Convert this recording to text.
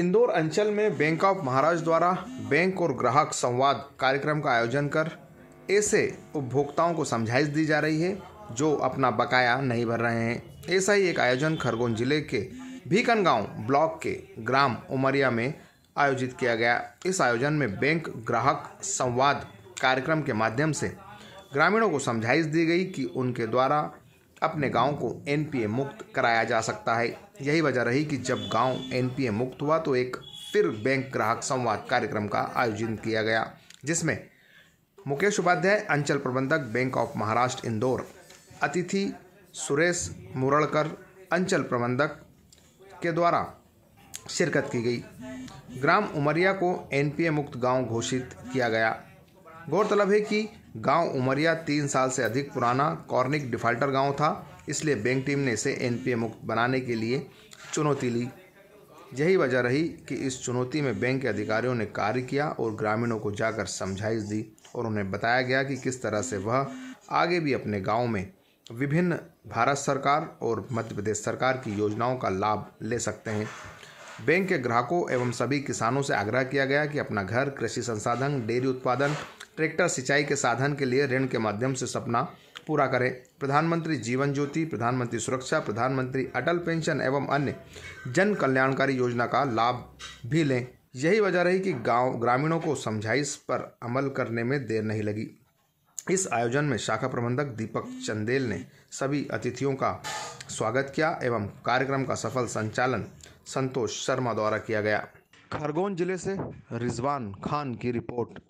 इंदौर अंचल में bank of Maharashtra द्वारा बैंक और ग्राहक संवाद कार्यक्रम का आयोजन कर ऐसे उपभोक्ताओं को समझाइश दी जा रही है जो अपना बकाया नहीं भर रहे हैं ऐसा ही एक आयोजन खरगोन जिले के भीकन गांव ब्लॉक के ग्राम उमरिया में आयोजित किया गया इस आयोजन में बैंक ग्राहक संवाद कार्यक्रम के माध्यम से ग्रामीणों को समझाइश दी गई कि उनके द्वारा अपने गांव को एनपीए मुक्त कराया जा सकता है यही वजह रही कि जब गांव एनपीए मुक्त हुआ तो एक फिर बैंक ग्राहक संवाद कार्यक्रम का आयोजन किया गया जिसमें मुकेश उपाध्याय अंचल प्रबंधक बैंक ऑफ महाराष्ट्र इंदौर अतिथि सुरेश मुरड़कर अंचल प्रबंधक के द्वारा शिरकत की गई ग्राम उमरिया को एनपीए मुक्त गांव घोषित किया गया गौरतलब है कि गांव उमरिया तीन साल से अधिक पुराना कॉर्निक डिफाल्टर गांव था इसलिए बैंक टीम ने इसे एन मुक्त बनाने के लिए चुनौती ली यही वजह रही कि इस चुनौती में बैंक के अधिकारियों ने कार्य किया और ग्रामीणों को जाकर समझाइश दी और उन्हें बताया गया कि किस तरह से वह आगे भी अपने गाँव में विभिन्न भारत सरकार और मध्य प्रदेश सरकार की योजनाओं का लाभ ले सकते हैं बैंक के ग्राहकों एवं सभी किसानों से आग्रह किया गया कि अपना घर कृषि संसाधन डेयरी उत्पादन ट्रैक्टर सिंचाई के साधन के लिए ऋण के माध्यम से सपना पूरा करें प्रधानमंत्री जीवन ज्योति प्रधानमंत्री सुरक्षा प्रधानमंत्री अटल पेंशन एवं अन्य जन कल्याणकारी योजना का लाभ भी लें यही वजह रही कि गांव ग्रामीणों को समझाइश पर अमल करने में देर नहीं लगी इस आयोजन में शाखा प्रबंधक दीपक चंदेल ने सभी अतिथियों का स्वागत किया एवं कार्यक्रम का सफल संचालन संतोष शर्मा द्वारा किया गया खरगोन जिले से रिजवान खान की रिपोर्ट